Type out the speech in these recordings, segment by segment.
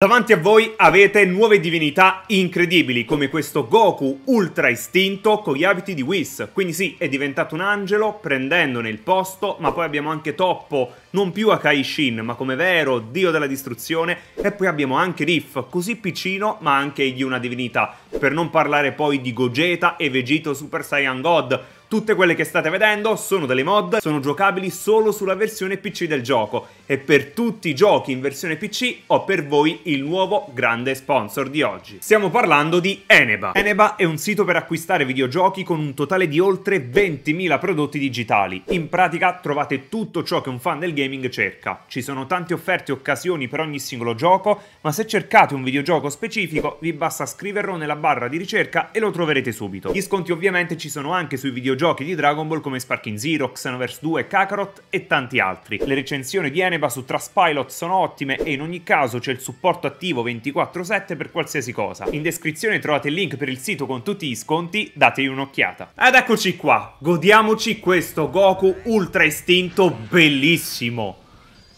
Davanti a voi avete nuove divinità incredibili come questo Goku ultra istinto con gli abiti di Whis, quindi sì è diventato un angelo prendendone il posto ma poi abbiamo anche Toppo, non più Akai Shin ma come vero dio della distruzione e poi abbiamo anche Riff così piccino ma anche egli una divinità, per non parlare poi di Gogeta e Vegito Super Saiyan God Tutte quelle che state vedendo sono delle mod, sono giocabili solo sulla versione PC del gioco e per tutti i giochi in versione PC ho per voi il nuovo grande sponsor di oggi. Stiamo parlando di Eneba. Eneba è un sito per acquistare videogiochi con un totale di oltre 20.000 prodotti digitali. In pratica trovate tutto ciò che un fan del gaming cerca. Ci sono tante offerte e occasioni per ogni singolo gioco, ma se cercate un videogioco specifico vi basta scriverlo nella barra di ricerca e lo troverete subito. Gli sconti ovviamente ci sono anche sui videogiochi videogiochi di Dragon Ball come Sparking Zero, Xenoverse 2, Kakarot e tanti altri. Le recensioni di Eneba su Traspilot sono ottime e in ogni caso c'è il supporto attivo 24-7 per qualsiasi cosa. In descrizione trovate il link per il sito con tutti gli sconti, datevi un'occhiata. Ed eccoci qua, godiamoci questo Goku Ultra Istinto bellissimo!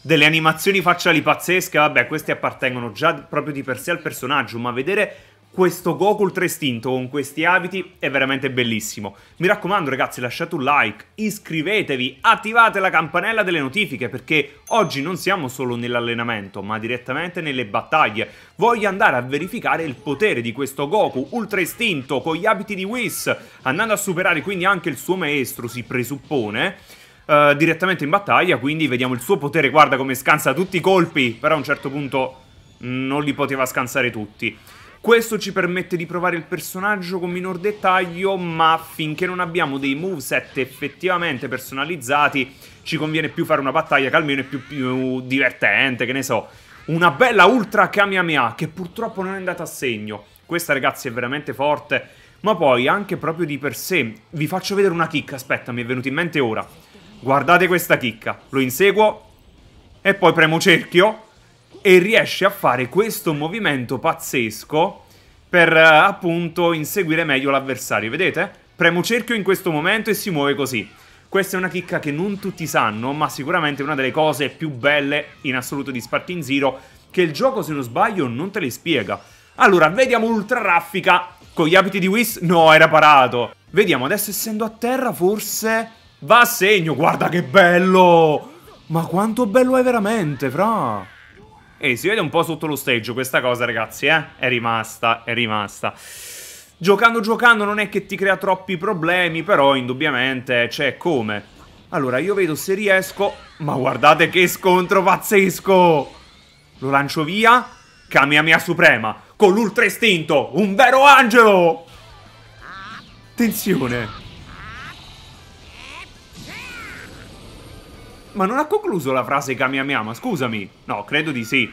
Delle animazioni facciali pazzesche, vabbè queste appartengono già proprio di per sé al personaggio, ma vedere questo Goku ultra istinto con questi abiti è veramente bellissimo. Mi raccomando ragazzi lasciate un like, iscrivetevi, attivate la campanella delle notifiche perché oggi non siamo solo nell'allenamento ma direttamente nelle battaglie. Voglio andare a verificare il potere di questo Goku ultra istinto con gli abiti di Whis andando a superare quindi anche il suo maestro si presuppone. Eh, direttamente in battaglia quindi vediamo il suo potere guarda come scansa tutti i colpi però a un certo punto mm, non li poteva scansare tutti questo ci permette di provare il personaggio con minor dettaglio, ma finché non abbiamo dei moveset effettivamente personalizzati, ci conviene più fare una battaglia che almeno è più, più divertente, che ne so. Una bella ultra Kamehameha, che purtroppo non è andata a segno. Questa, ragazzi, è veramente forte. Ma poi, anche proprio di per sé, vi faccio vedere una chicca, aspetta, mi è venuta in mente ora. Guardate questa chicca, lo inseguo e poi premo cerchio e riesce a fare questo movimento pazzesco per eh, appunto inseguire meglio l'avversario, vedete? Premo cerchio in questo momento e si muove così. Questa è una chicca che non tutti sanno, ma sicuramente è una delle cose più belle in assoluto di Spartin Zero, che il gioco, se non sbaglio, non te le spiega. Allora, vediamo Ultra Raffica con gli abiti di Whis. No, era parato. Vediamo, adesso essendo a terra, forse... Va a segno, guarda che bello! Ma quanto bello è veramente, fra! E si vede un po' sotto lo stage questa cosa, ragazzi, eh? È rimasta, è rimasta. Giocando, giocando non è che ti crea troppi problemi, però indubbiamente c'è come. Allora, io vedo se riesco... Ma guardate che scontro pazzesco! Lo lancio via. mia Suprema, con l'ultra istinto, un vero angelo! Attenzione! Ma non ha concluso la frase Kamiyama, scusami. No, credo di sì.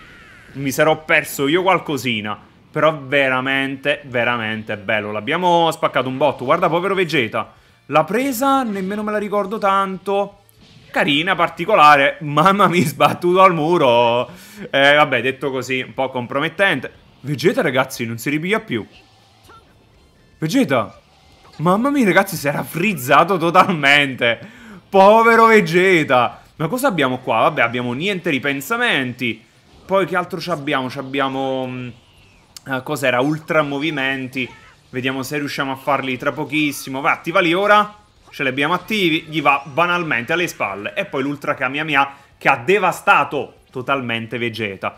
Mi sarò perso io qualcosina. Però veramente, veramente bello. L'abbiamo spaccato un botto. Guarda, povero Vegeta. La presa nemmeno me la ricordo tanto. Carina, particolare. Mamma mia, sbattuto al muro. Eh, vabbè, detto così, un po' compromettente. Vegeta, ragazzi, non si ripiglia più. Vegeta. Mamma mia, ragazzi, si era frizzato totalmente. Povero Vegeta. Ma cosa abbiamo qua? Vabbè, abbiamo niente ripensamenti. Poi che altro ci abbiamo? Ci Abbiamo... Uh, cos'era? Ultramovimenti. Vediamo se riusciamo a farli tra pochissimo. Va, attiva lì ora. Ce li abbiamo attivi. Gli va banalmente alle spalle. E poi l'ultra mia che ha devastato totalmente Vegeta.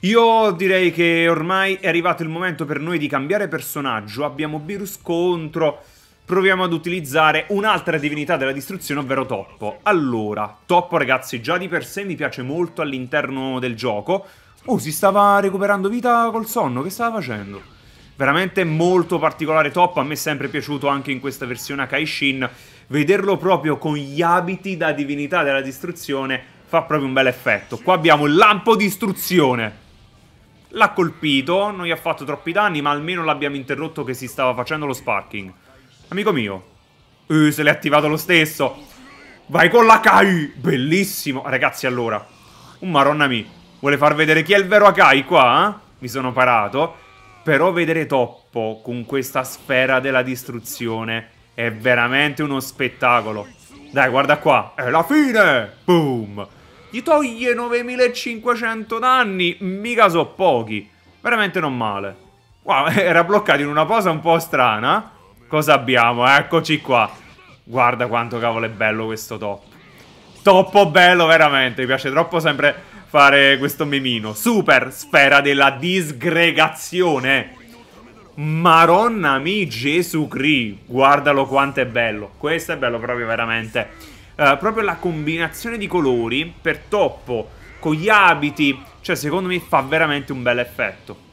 Io direi che ormai è arrivato il momento per noi di cambiare personaggio. Abbiamo Virus contro proviamo ad utilizzare un'altra divinità della distruzione, ovvero Toppo. Allora, Toppo ragazzi già di per sé mi piace molto all'interno del gioco. Oh, si stava recuperando vita col sonno, che stava facendo? Veramente molto particolare Toppo, a me è sempre piaciuto anche in questa versione a Kaishin. Vederlo proprio con gli abiti da divinità della distruzione fa proprio un bel effetto. Qua abbiamo il lampo distruzione. L'ha colpito, non gli ha fatto troppi danni, ma almeno l'abbiamo interrotto che si stava facendo lo sparking. Amico mio. Uh, se l'è attivato lo stesso. Vai con la Kai. Bellissimo. Ragazzi, allora. Un maronna mi. Vuole far vedere chi è il vero Akai qua? Eh? Mi sono parato. Però vedere Toppo con questa sfera della distruzione è veramente uno spettacolo. Dai, guarda qua. È la fine. Boom. Gli toglie 9500 danni. Mica so pochi. Veramente non male. Wow, era bloccato in una posa un po' strana. Cosa abbiamo? Eccoci qua. Guarda quanto cavolo è bello questo top. Troppo bello, veramente. Mi piace troppo sempre fare questo memino. Super sfera della disgregazione. Maronna mi Gesù Cri. Guardalo quanto è bello. Questo è bello proprio veramente. Uh, proprio la combinazione di colori per toppo con gli abiti. Cioè, secondo me fa veramente un bel effetto.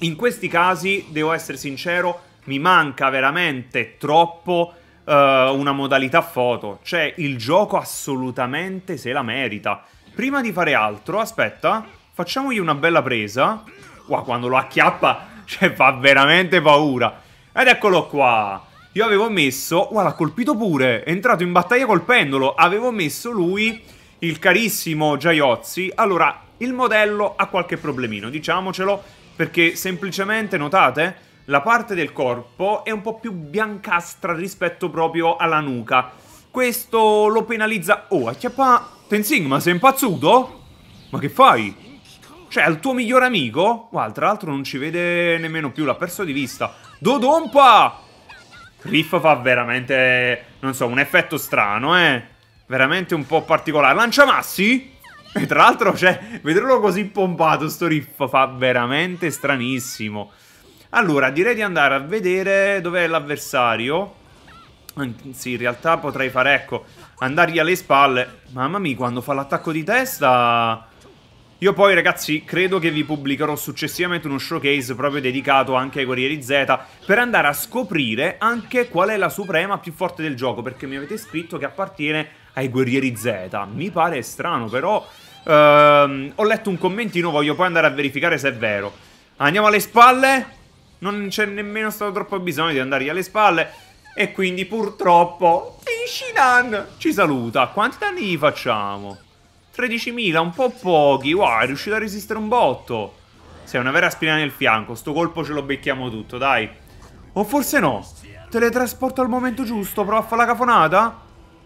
In questi casi, devo essere sincero, mi manca veramente troppo uh, una modalità foto. Cioè, il gioco assolutamente se la merita. Prima di fare altro, aspetta, facciamogli una bella presa. Wow, quando lo acchiappa, cioè, fa veramente paura. Ed eccolo qua. Io avevo messo... Wow, l'ha colpito pure. È entrato in battaglia col pendolo. Avevo messo lui, il carissimo Giaiozzi. Allora, il modello ha qualche problemino, diciamocelo. Perché semplicemente, notate, la parte del corpo è un po' più biancastra rispetto proprio alla nuca. Questo lo penalizza... Oh, acchiappa... Tenzing, ma sei impazzuto? Ma che fai? Cioè, al tuo miglior amico? Guarda, tra l'altro non ci vede nemmeno più, l'ha perso di vista. Dodompa! Riff fa veramente, non so, un effetto strano, eh. Veramente un po' particolare. Lanciamassi? E tra l'altro, cioè, vederlo così pompato, sto riff fa veramente stranissimo. Allora, direi di andare a vedere dov'è l'avversario. Anzi, in realtà potrei fare, ecco, andargli alle spalle. Mamma mia, quando fa l'attacco di testa... Io poi, ragazzi, credo che vi pubblicherò successivamente uno showcase proprio dedicato anche ai Guerrieri Z per andare a scoprire anche qual è la suprema più forte del gioco, perché mi avete scritto che appartiene ai Guerrieri Z. Mi pare strano, però... Ehm, ho letto un commentino, voglio poi andare a verificare se è vero. Andiamo alle spalle non c'è nemmeno stato troppo bisogno di andargli alle spalle. E quindi purtroppo Ishinan ci saluta. Quanti danni gli facciamo? 13.000, un po' pochi. Wow, è riuscito a resistere un botto. Sei una vera spina nel fianco. Sto colpo ce lo becchiamo tutto, dai. O forse no. Teletrasporto al momento giusto, prova a fare la cafonata.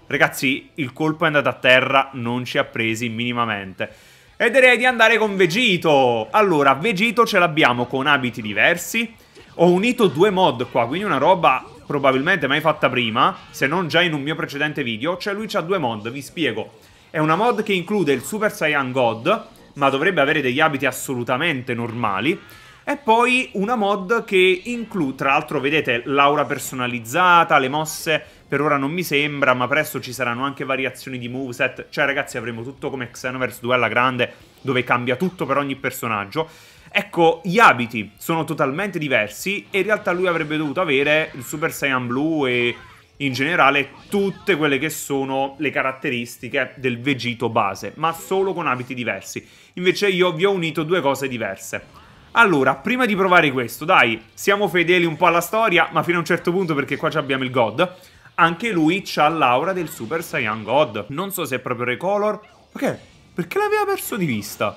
Ragazzi, il colpo è andato a terra, non ci ha presi minimamente. E direi di andare con Vegito. Allora, Vegito ce l'abbiamo con abiti diversi. Ho unito due mod qua, quindi una roba probabilmente mai fatta prima, se non già in un mio precedente video. Cioè lui ha due mod, vi spiego. È una mod che include il Super Saiyan God, ma dovrebbe avere degli abiti assolutamente normali. E poi una mod che include, tra l'altro vedete, l'aura personalizzata, le mosse, per ora non mi sembra, ma presto ci saranno anche variazioni di moveset. Cioè ragazzi avremo tutto come Xenoverse 2 alla grande, dove cambia tutto per ogni personaggio. Ecco, gli abiti sono totalmente diversi e in realtà lui avrebbe dovuto avere il Super Saiyan Blue e in generale tutte quelle che sono le caratteristiche del Vegito base, ma solo con abiti diversi. Invece io vi ho unito due cose diverse. Allora, prima di provare questo, dai, siamo fedeli un po' alla storia, ma fino a un certo punto perché qua abbiamo il God. Anche lui ha l'aura del Super Saiyan God. Non so se è proprio Recolor. Perché? Okay. Perché l'aveva perso di vista?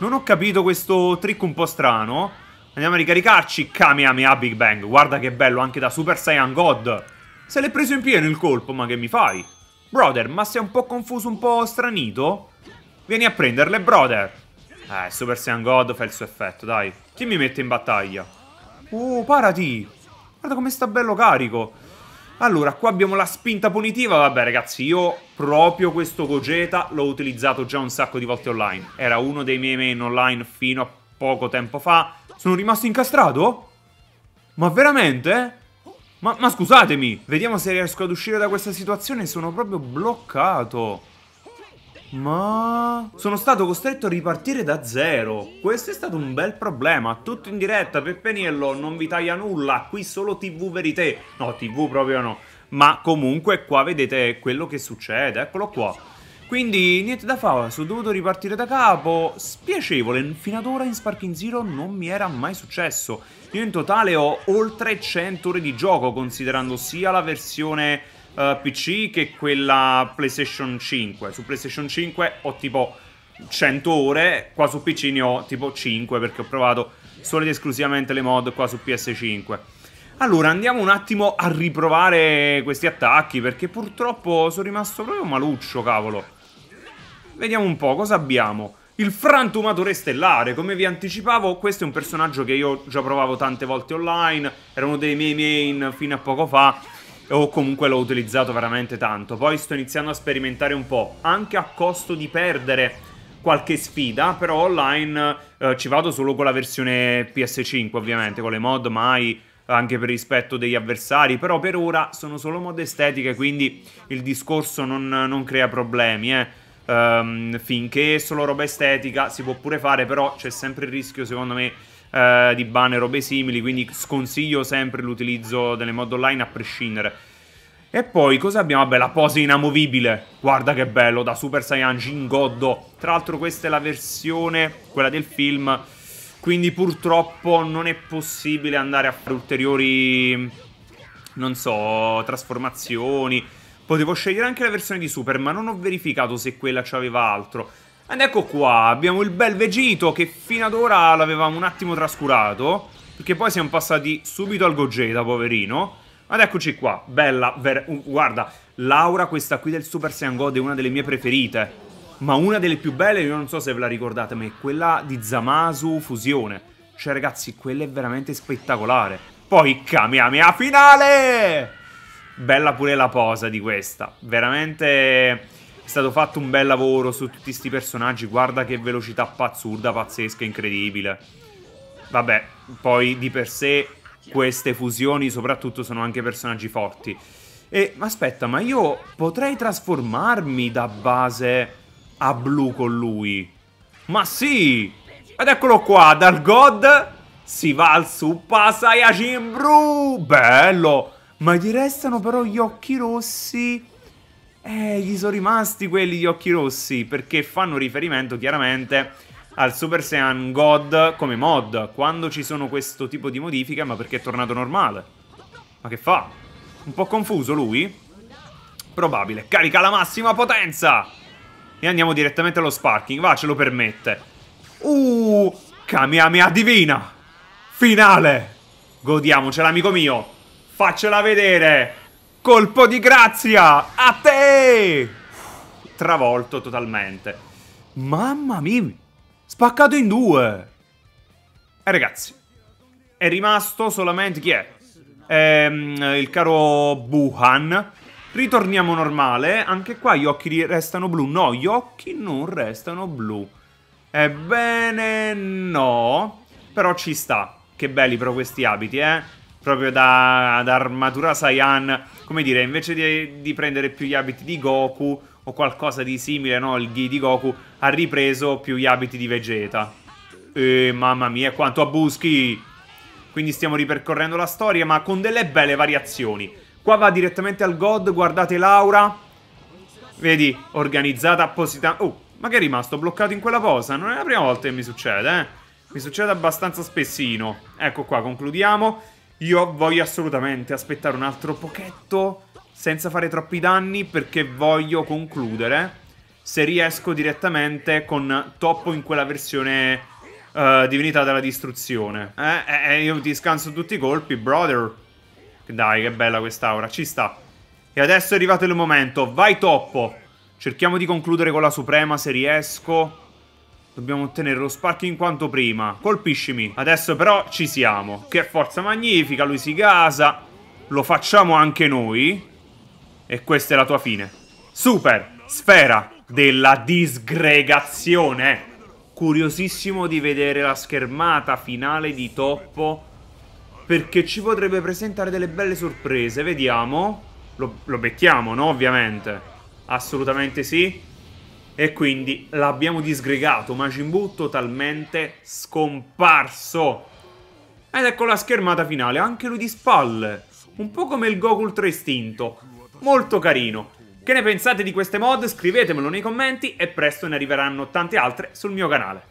Non ho capito questo trick un po' strano. Andiamo a ricaricarci. Kamehameha Big Bang. Guarda che bello, anche da Super Saiyan God. Se l'hai preso in pieno il colpo, ma che mi fai? Brother, ma sei un po' confuso, un po' stranito? Vieni a prenderle, brother. Eh, Super Saiyan God fa il suo effetto, dai. Chi mi mette in battaglia? Oh, parati. Guarda come sta bello carico. Allora, qua abbiamo la spinta punitiva. Vabbè, ragazzi, io proprio questo Gogeta l'ho utilizzato già un sacco di volte online. Era uno dei miei main online fino a poco tempo fa. Sono rimasto incastrato? Ma veramente? Ma, ma scusatemi, vediamo se riesco ad uscire da questa situazione. Sono proprio bloccato. Ma... Sono stato costretto a ripartire da zero. Questo è stato un bel problema. Tutto in diretta, Peppeniello, non vi taglia nulla. Qui solo TV Verité. No, TV proprio no. Ma comunque qua vedete quello che succede. Eccolo qua. Quindi niente da fare, sono dovuto ripartire da capo. Spiacevole, fino ad ora in Sparking Zero non mi era mai successo. Io in totale ho oltre 100 ore di gioco, considerando sia la versione eh, PC che quella PlayStation 5. Su PlayStation 5 ho tipo 100 ore, qua su PC ne ho tipo 5 perché ho provato solo ed esclusivamente le mod qua su PS5. Allora, andiamo un attimo a riprovare questi attacchi perché purtroppo sono rimasto proprio maluccio, cavolo. Vediamo un po' cosa abbiamo. Il frantumatore stellare, come vi anticipavo, questo è un personaggio che io già provavo tante volte online, era uno dei miei main fino a poco fa o comunque l'ho utilizzato veramente tanto. Poi sto iniziando a sperimentare un po', anche a costo di perdere qualche sfida, però online eh, ci vado solo con la versione PS5 ovviamente, con le mod mai anche per rispetto degli avversari, però per ora sono solo mod estetiche, quindi il discorso non, non crea problemi, eh. um, finché è solo roba estetica si può pure fare, però c'è sempre il rischio secondo me eh, di banner, robe simili, quindi sconsiglio sempre l'utilizzo delle mod online a prescindere. E poi cosa abbiamo? Vabbè, la pose inamovibile. Guarda che bello, da Super Saiyan Jin Goddo. Tra l'altro questa è la versione, quella del film, quindi purtroppo non è possibile andare a fare ulteriori, non so, trasformazioni. Potevo scegliere anche la versione di Super, ma non ho verificato se quella aveva altro. Ed ecco qua, abbiamo il bel Vegito che fino ad ora l'avevamo un attimo trascurato, perché poi siamo passati subito al Gogeta, poverino. Ed eccoci qua, bella, uh, guarda, Laura questa qui del Super Saiyan God è una delle mie preferite. Ma una delle più belle, io non so se ve la ricordate, ma è quella di Zamasu Fusione. Cioè ragazzi, quella è veramente spettacolare. Poi Kamehameha finale! Bella pure la posa di questa, veramente è stato fatto un bel lavoro su tutti questi personaggi, guarda che velocità pazzurda, pazzesca, incredibile. Vabbè, poi di per sé queste fusioni soprattutto sono anche personaggi forti. E aspetta, ma io potrei trasformarmi da base a blu con lui? Ma sì! Ed eccolo qua, dal God si va al Super Saiyajin Blu! Bello! Ma gli restano però gli occhi rossi eh, gli sono rimasti quelli gli occhi rossi, perché fanno riferimento chiaramente al Super Saiyan God come mod, quando ci sono questo tipo di modifiche, ma perché è tornato normale. Ma che fa? Un po' confuso lui? Probabile. Carica la massima potenza! E andiamo direttamente allo sparking, va, ce lo permette. Uh, Kamehameha divina! Finale! Godiamocela, amico mio! Faccela vedere! Colpo di grazia! A te! Travolto totalmente. Mamma mia! Spaccato in due! E eh, ragazzi, è rimasto solamente chi è? Ehm, il caro Buhan. Ritorniamo normale. Anche qua gli occhi restano blu. No, gli occhi non restano blu. Ebbene no. Però ci sta. Che belli però questi abiti, eh proprio da, da, armatura Saiyan, come dire, invece di, di, prendere più gli abiti di Goku o qualcosa di simile, no? Il Ghi di Goku ha ripreso più gli abiti di Vegeta. E mamma mia, quanto a Buschi! Quindi stiamo ripercorrendo la storia, ma con delle belle variazioni. Qua va direttamente al God, guardate Laura. Vedi, organizzata appositamente. Oh, ma che è rimasto bloccato in quella posa? Non è la prima volta che mi succede, eh? Mi succede abbastanza spessino. Ecco qua, concludiamo. Io voglio assolutamente aspettare un altro pochetto senza fare troppi danni perché voglio concludere se riesco direttamente con Toppo in quella versione uh, divinità della distruzione. Eh, eh, eh, io ti scanso tutti i colpi, brother. Dai, che bella quest'aura, ci sta. E adesso è arrivato il momento, vai Toppo. Cerchiamo di concludere con la Suprema se riesco. Dobbiamo ottenere lo in quanto prima. Colpiscimi. Adesso però ci siamo. Che forza magnifica, lui si casa. Lo facciamo anche noi. E questa è la tua fine. Super! Sfera della disgregazione. Curiosissimo di vedere la schermata finale di Toppo. Perché ci potrebbe presentare delle belle sorprese. Vediamo. Lo, lo becchiamo, no? Ovviamente. Assolutamente sì. E quindi l'abbiamo disgregato, Majin Buu totalmente scomparso. Ed ecco la schermata finale, anche lui di spalle. Un po' come il Goku Ultra Istinto. Molto carino. Che ne pensate di queste mod? Scrivetemelo nei commenti e presto ne arriveranno tante altre sul mio canale.